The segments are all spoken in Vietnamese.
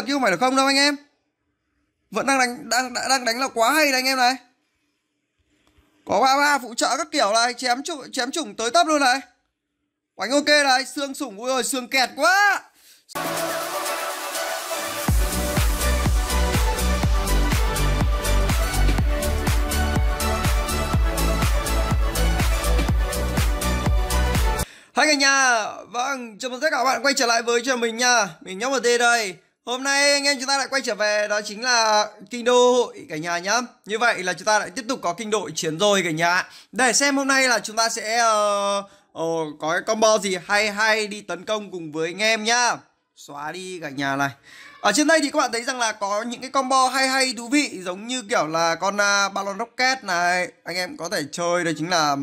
được chứ không phải là không đâu anh em vẫn đang đánh đang đang đánh là quá hay này anh em này có ba ba phụ trợ các kiểu này chém trùng chém chủng tới tấp luôn này đánh ok này xương sủng ui ơi xương kẹt quá Hai cả nhà, vâng, chào mừng tất cả các bạn quay trở lại với cho mình nha Mình nhóc ở đây đây Hôm nay anh em chúng ta lại quay trở về đó chính là kinh đô hội cả nhà nhá. Như vậy là chúng ta lại tiếp tục có kinh đội chiến rồi cả nhà. Để xem hôm nay là chúng ta sẽ uh, uh, có cái combo gì hay hay đi tấn công cùng với anh em nhá. Xóa đi cả nhà này. Ở trên đây thì các bạn thấy rằng là có những cái combo hay hay thú vị giống như kiểu là con uh, Ballon Rocket này. Anh em có thể chơi đó chính là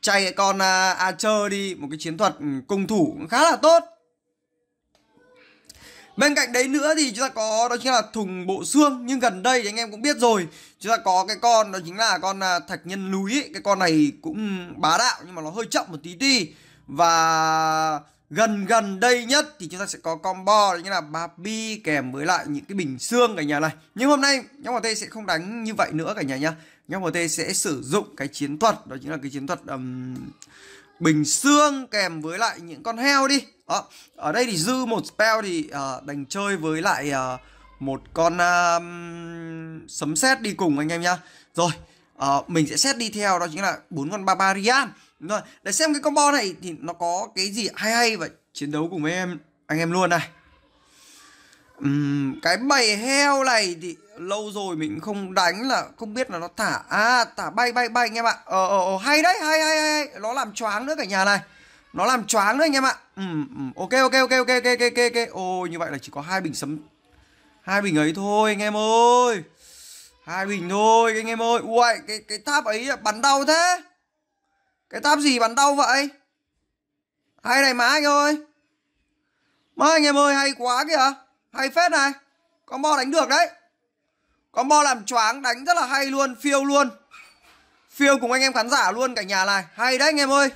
chay con uh, Archer đi. Một cái chiến thuật cung thủ khá là tốt Bên cạnh đấy nữa thì chúng ta có đó chính là thùng bộ xương nhưng gần đây thì anh em cũng biết rồi chúng ta có cái con đó chính là con à, thạch nhân núi cái con này cũng bá đạo nhưng mà nó hơi chậm một tí tí và gần gần đây nhất thì chúng ta sẽ có combo đó chính là Barbie kèm với lại những cái bình xương cả nhà này nhưng hôm nay nhóm của tê sẽ không đánh như vậy nữa cả nhà nhá nhóm của tê sẽ sử dụng cái chiến thuật đó chính là cái chiến thuật um, bình xương kèm với lại những con heo đi đó. Ở đây thì dư một spell thì uh, đành chơi với lại uh, một con uh, sấm sét đi cùng anh em nhá. Rồi, uh, mình sẽ xét đi theo đó chính là bốn con Barbarian. rồi, để xem cái combo này thì nó có cái gì hay hay và chiến đấu cùng với em anh em luôn này. Uhm, cái bầy heo này thì lâu rồi mình không đánh là không biết là nó thả à thả bay bay bay anh em ạ. Ờ ờ hay đấy, hay hay hay, nó làm choáng nữa cả nhà này nó làm choáng đấy anh em ạ ừ, ừ. ok ok ok ok ok ok ok ôi như vậy là chỉ có hai bình sấm hai bình ấy thôi anh em ơi hai bình thôi anh em ơi ui cái cái tháp ấy bắn đau thế cái tháp gì bắn đau vậy hay này má anh ơi má anh em ơi hay quá kìa hay phết này combo đánh được đấy combo làm choáng đánh rất là hay luôn phiêu luôn phiêu cùng anh em khán giả luôn cả nhà này hay đấy anh em ơi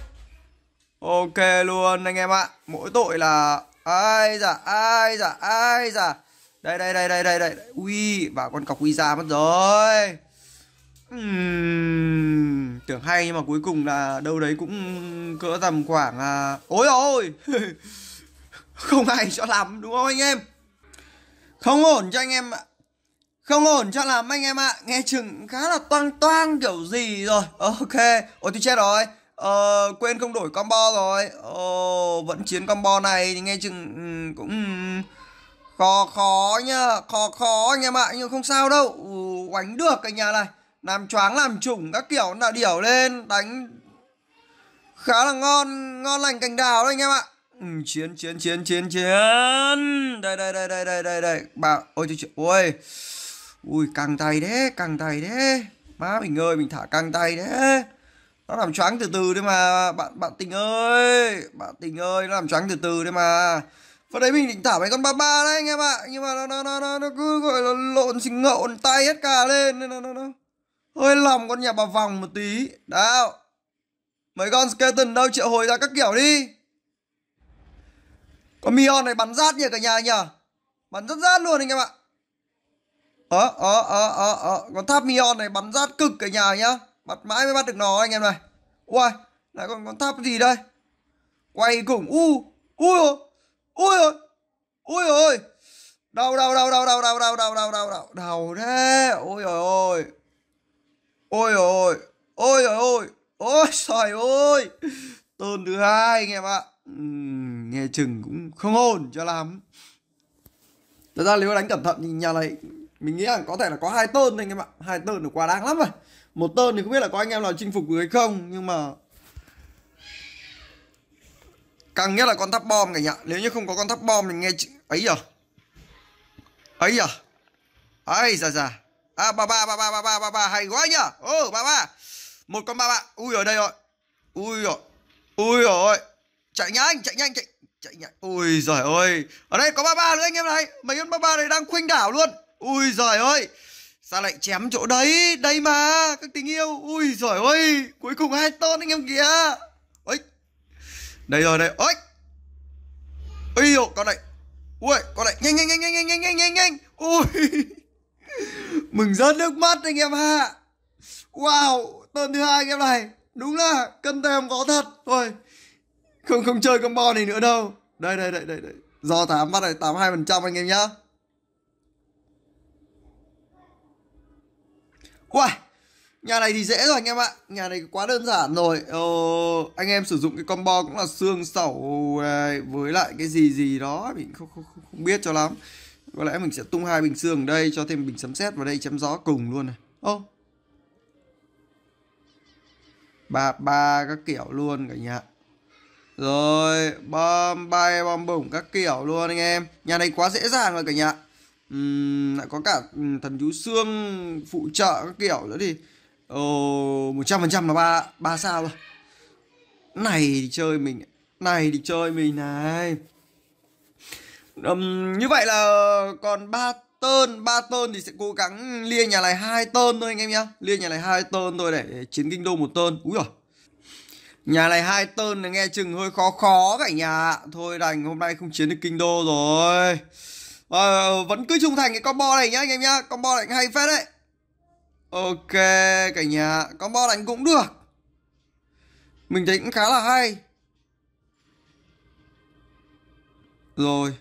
Ok luôn anh em ạ Mỗi tội là Ai dạ ai dạ ai dạ Đây đây đây đây đây đây Ui và con cọc quy ra mất rồi uhm, Tưởng hay nhưng mà cuối cùng là Đâu đấy cũng cỡ tầm khoảng à... Ôi ôi Không hay cho lắm đúng không anh em Không ổn cho anh em ạ không ổn cho lắm anh em ạ Nghe chừng khá là toang toang kiểu gì rồi Ok Ôi tôi chết rồi Ờ, quên không đổi combo rồi Ồ, vẫn chiến combo này thì nghe chừng ừ, cũng khó khó nha khó khó anh em ạ nhưng không sao đâu ừ, đánh được cái nhà này làm choáng làm chủng các kiểu là điểu lên đánh khá là ngon ngon lành cành đào đấy anh em ạ ừ, chiến chiến chiến chiến chiến đây đây đây đây đây đây đây bà ôi trời, trời ôi ui căng tay đấy căng tay đấy má mình ơi mình thả căng tay đấy nó làm choáng từ từ đấy mà bạn bạn tình ơi bạn tình ơi nó làm choáng từ từ đấy mà và đấy mình định thả mấy con ba ba đấy anh em ạ nhưng mà nó nó nó nó, nó cứ gọi là lộn xình ngộn tay hết cả lên nó nó nó hơi lòng con nhà bà vòng một tí đâu mấy con skeleton đâu triệu hồi ra các kiểu đi con mion này bắn rát nhỉ cả nhà nhỉ bắn rất rát luôn anh em ạ ờ ờ ờ ờ ờ con tháp mion này bắn rát cực cả nhà nhá Bắt mãi mới bắt được nó anh em này. Ui, lại còn con tháp gì đây? Quay cùng. U, ui ôi. Ui ôi. Ui ôi. Đau đau đau đau đau đau đau đau đau đau đau đau thế. Ôi giời ôi. Ôi giời ôi. Ôi ôi. Ôi trời ơi. Tơn thứ hai anh em ạ. Uhm, nghe chừng cũng không ổn cho lắm. Thật ra nếu đánh cẩn thận thì nhà này mình nghĩ là có thể là có hai tơn anh em ạ hai tơn là quá đáng lắm rồi một tơn thì không biết là có anh em nào chinh phục được hay không nhưng mà càng nhất là con tháp bom này nhá nếu như không có con tháp bom thì nghe ấy giờ à? ấy giờ à? ấy giờ giờ à ba ba ba ba ba ba ba ba hay quá nhá ô ba ba một con ba ba ui ở đây rồi ui rồi ui rồi chạy nhanh chạy nhanh chạy chạy nhanh ui giời ơi ở đây có ba ba nữa anh em này mấy con ba ba này đang khuynh đảo luôn Ui giời ơi Sao lại chém chỗ đấy Đây mà các tình yêu Ui giời ơi Cuối cùng hai ton anh em kìa Ôi Đây rồi đây Ôi Ui dồi con này Ui con này Nhanh nhanh nhanh nhanh nhanh nhanh nhanh nhanh Ui Mừng rớt nước mắt anh em ha Wow Tuần thứ hai anh em này Đúng là cân tem có thật Thôi Không không chơi combo này nữa đâu Đây đây đây đây, đây. Do 8 bắt này 82% anh em nhá Wow, nhà này thì dễ rồi anh em ạ Nhà này quá đơn giản rồi ờ, Anh em sử dụng cái combo cũng là xương sẩu ờ, Với lại cái gì gì đó Mình không, không, không biết cho lắm Có lẽ mình sẽ tung hai bình xương đây Cho thêm bình sấm sét vào đây chém gió cùng luôn này Ô Ba ba các kiểu luôn cả nhà Rồi Bom bay bom bổng các kiểu luôn anh em Nhà này quá dễ dàng rồi cả nhà uhm, lại có cả thần chú xương phụ trợ các kiểu nữa thì một trăm phần trăm là ba ba sao rồi này thì chơi mình này thì chơi mình này um, như vậy là còn ba tơn ba tơn thì sẽ cố gắng lia nhà này hai tơn thôi anh em nhá lia nhà này hai tơn thôi để chiến kinh đô một tơn úi rồi nhà này hai tơn là nghe chừng hơi khó khó cả nhà thôi đành hôm nay không chiến được kinh đô rồi Ờ, vẫn cứ trung thành cái combo này nhá anh em nhá Combo này hay phết đấy Ok cả nhà Combo đánh cũng được Mình thấy cũng khá là hay Rồi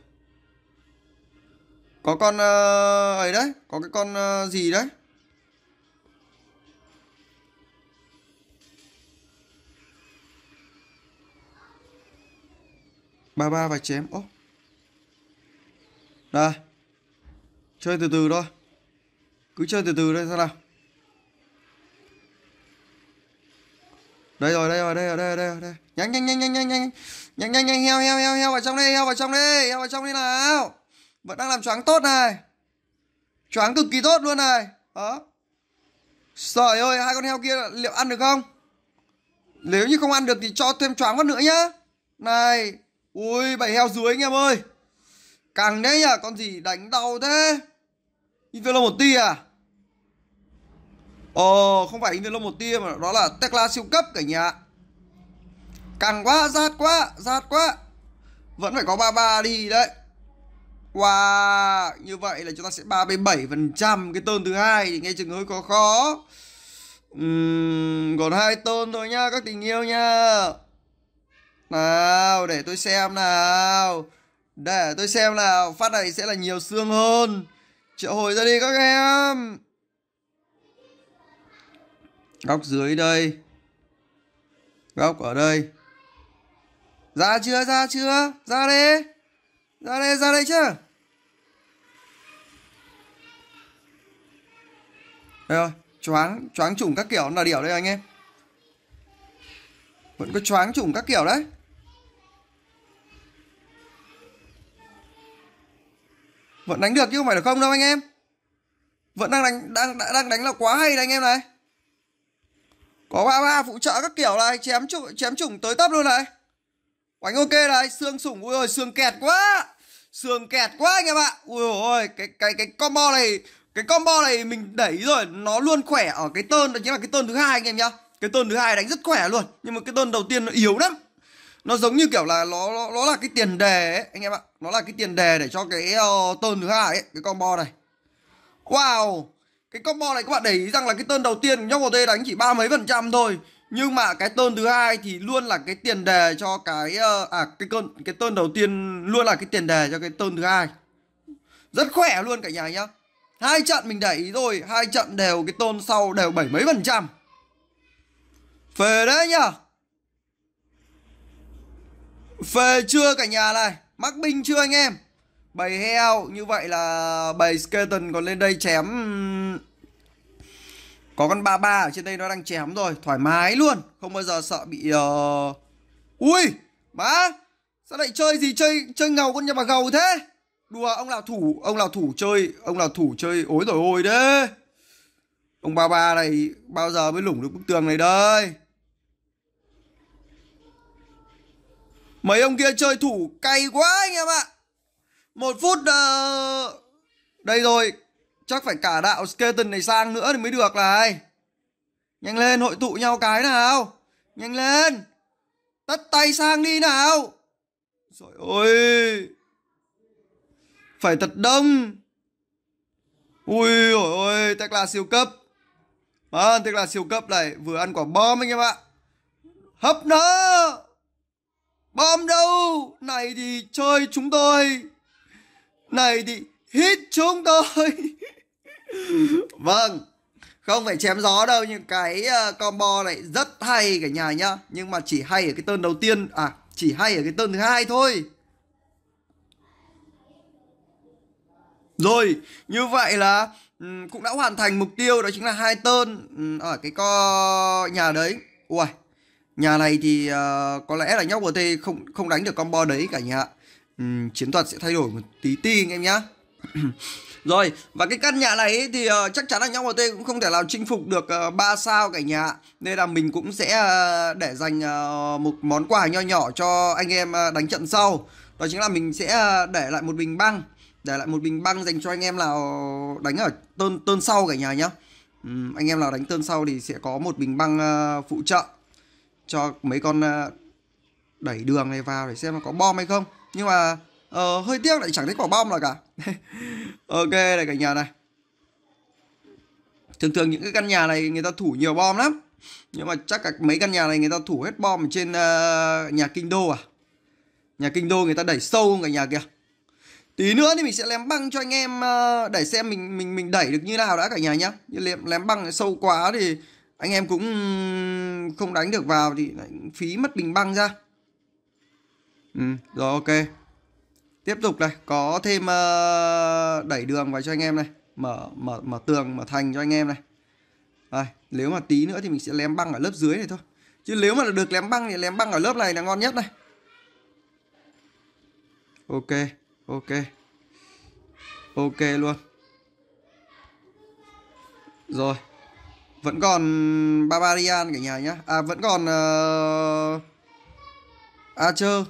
Có con uh, ấy đấy Có cái con uh, gì đấy ba ba và chém ô oh đây chơi từ từ thôi cứ chơi từ từ thôi sao nào đây rồi đây rồi đây rồi đây rồi đây rồi đây nhanh nhanh nhanh nhanh nhanh nhanh nhanh nhanh nhanh heo heo heo heo vào trong đây heo vào trong đây heo vào trong đây nào vẫn đang làm choáng tốt này choáng cực kỳ tốt luôn này đó Trời ơi, hai con heo kia liệu ăn được không? Nếu như không ăn được thì cho thêm choáng mất nữa nhá. Này, ui, bảy heo dưới anh em ơi. Càng đấy à Con gì đánh đau thế Inferno một tia à Ồ không phải Inferno một tia Mà đó là Tecla siêu cấp cả nhà Càng quá rát quá Rát quá Vẫn phải có 33 đi đấy Wow, như vậy là chúng ta sẽ 37% cái tơn thứ hai thì nghe chừng hơi có khó. Uhm, còn hai tơn thôi nhá các tình yêu nha. Nào, để tôi xem nào. Để tôi xem là phát này sẽ là nhiều xương hơn Triệu hồi ra đi các em Góc dưới đây Góc ở đây Ra chưa ra chưa Ra đây Ra đây ra đây chưa Đây rồi Choáng choáng chủng các kiểu là điểu đây anh em Vẫn có choáng chủng các kiểu đấy vẫn đánh được chứ không phải là không đâu anh em vẫn đang đánh đang đang đánh là quá hay này anh em này có ba ba phụ trợ các kiểu này chém trụ chém chủng tới tấp luôn này đánh ok này xương sủng ui ơi xương kẹt quá xương kẹt quá anh em ạ ui ôi cái cái cái combo này cái combo này mình đẩy rồi nó luôn khỏe ở cái tơn đó chính là cái tơn thứ hai anh em nhá cái tơn thứ hai đánh rất khỏe luôn nhưng mà cái tơn đầu tiên nó yếu lắm nó giống như kiểu là nó nó, nó là cái tiền đề ấy, anh em ạ nó là cái tiền đề để cho cái uh, ờ, tơn thứ hai ấy cái combo này wow cái combo này các bạn để ý rằng là cái tơn đầu tiên nhóc một tê đánh chỉ ba mấy phần trăm thôi nhưng mà cái tơn thứ hai thì luôn là cái tiền đề cho cái uh, à cái cơn cái tơn đầu tiên luôn là cái tiền đề cho cái tơn thứ hai rất khỏe luôn cả nhà nhá hai trận mình để ý rồi hai trận đều cái tơn sau đều bảy mấy phần trăm phê đấy nhá Phê chưa cả nhà này Mắc binh chưa anh em Bầy heo Như vậy là bầy skeleton còn lên đây chém Có con ba ba ở trên đây nó đang chém rồi Thoải mái luôn Không bao giờ sợ bị uh... Ui Má Sao lại chơi gì chơi chơi ngầu con nhà bà gầu thế Đùa ông nào thủ Ông nào thủ chơi Ông nào thủ chơi Ôi rồi ôi đấy Ông ba ba này Bao giờ mới lủng được bức tường này đây Mấy ông kia chơi thủ cay quá anh em ạ Một phút uh... Đây rồi Chắc phải cả đạo Skaten này sang nữa thì mới được này Nhanh lên hội tụ nhau cái nào Nhanh lên Tắt tay sang đi nào trời ơi, Phải thật đông Ui ôi ôi Tech là siêu cấp à, vâng, Tech là siêu cấp này Vừa ăn quả bom anh em ạ Hấp nó Bom đâu Này thì chơi chúng tôi Này thì hít chúng tôi Vâng Không phải chém gió đâu Nhưng cái ờ, combo này rất hay cả nhà nhá Nhưng mà chỉ hay ở cái tơn đầu tiên À chỉ hay ở cái tơn thứ hai thôi Rồi, như vậy là cũng đã hoàn thành mục tiêu đó chính là hai tơn ở cái co nhà đấy. Ui, Nhà này thì uh, có lẽ là nhóc GT không không đánh được combo đấy cả nhà. Uhm, chiến thuật sẽ thay đổi một tí tí anh em nhá. Rồi, và cái căn nhà này ấy, thì uh, chắc chắn là nhóc GT cũng không thể nào chinh phục được uh, ờ, 3 sao cả nhà. Nên là mình cũng sẽ uh, để dành uh, một món quà nho nhỏ cho anh em uh, đánh trận sau. Đó chính là mình sẽ uh, để lại một bình băng. Để lại một bình băng dành cho anh em nào đánh ở tơn tơn sau cả nhà nhá. Uhm, anh em nào đánh tơn sau thì sẽ có một bình băng uh, phụ trợ cho mấy con ờ, đẩy đường này vào để xem có bom hay không nhưng mà uh, hơi tiếc lại chẳng thấy quả bom nào cả ok này cả nhà này thường thường những cái căn nhà này người ta thủ nhiều bom lắm nhưng mà chắc cả mấy căn nhà này người ta thủ hết bom trên uh, nhà kinh đô à nhà kinh đô người ta đẩy sâu không cả nhà kia tí nữa thì mình sẽ lém băng cho anh em uh, để xem mình mình mình đẩy được như nào đã cả nhà nhá lém lém băng sâu quá thì anh em cũng không đánh được vào thì phí mất bình băng ra ừ, rồi ok tiếp tục này có thêm uh, đẩy đường vào cho anh em này mở mở mở tường mở thành cho anh em này Đây, nếu mà tí nữa thì mình sẽ lém băng ở lớp dưới này thôi chứ nếu mà được lém băng thì lém băng ở lớp này là ngon nhất này ok ok ok luôn rồi vẫn còn Barbarian cả nhà nhá à vẫn còn uh, Archer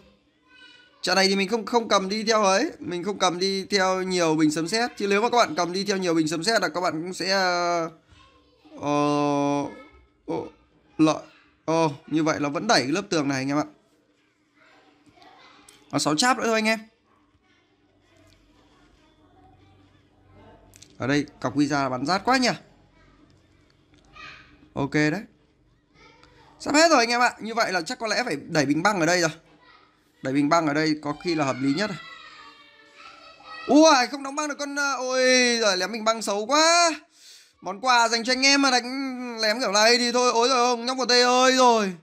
trận này thì mình không không cầm đi theo ấy mình không cầm đi theo nhiều bình sấm sét chứ nếu mà các bạn cầm đi theo nhiều bình sấm sét là các bạn cũng sẽ uh, ờ, uh, ờ, lợi oh, như vậy là vẫn đẩy lớp tường này anh em ạ còn sáu cháp nữa thôi anh em ở đây cọc visa bắn rát quá nhỉ ok đấy sắp hết rồi anh em ạ như vậy là chắc có lẽ phải đẩy bình băng ở đây rồi đẩy bình băng ở đây có khi là hợp lý nhất này ui không đóng băng được con ờ, ôi rồi lém bình băng xấu quá món quà dành cho anh em mà đánh lém kiểu này thì thôi ôi rồi ông nhóc của tê ơi rồi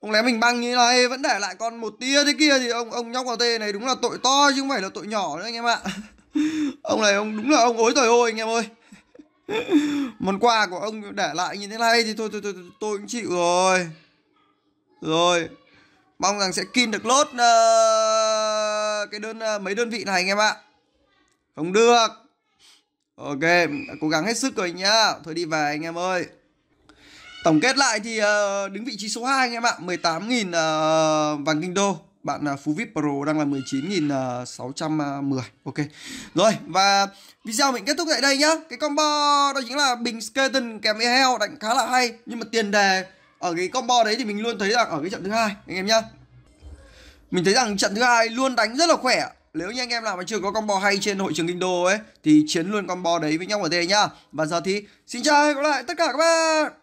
ông lém bình băng như này vẫn để lại con một tia thế kia thì ông ông nhóc của tê này đúng là tội to chứ không phải là tội nhỏ nữa anh em ạ ông này ông đúng là ông ối rồi ôi anh em ơi món quà của ông để lại như thế này thì thôi tôi tôi tôi cũng chịu rồi rồi mong rằng sẽ kin được lốt uh, cái đơn uh, mấy đơn vị này anh em ạ không được ok cố gắng hết sức rồi nhá thôi đi về anh em ơi tổng kết lại thì uh, đứng vị trí số 2 anh em ạ 18.000 uh, vàng kinh đô bạn Fuvip à, Pro đang là 19.610 à, Ok Rồi và video mình kết thúc tại đây nhá Cái combo đó chính là bình skeleton kèm với heo đánh khá là hay Nhưng mà tiền đề ở cái combo đấy thì mình luôn thấy rằng ở cái trận thứ hai anh em nhá Mình thấy rằng trận thứ hai luôn đánh rất là khỏe nếu như anh em nào mà chưa có combo hay trên hội trường kinh đô ấy thì chiến luôn combo đấy với nhau ở đây nhá. Và giờ thì xin chào và hẹn gặp lại tất cả các bạn.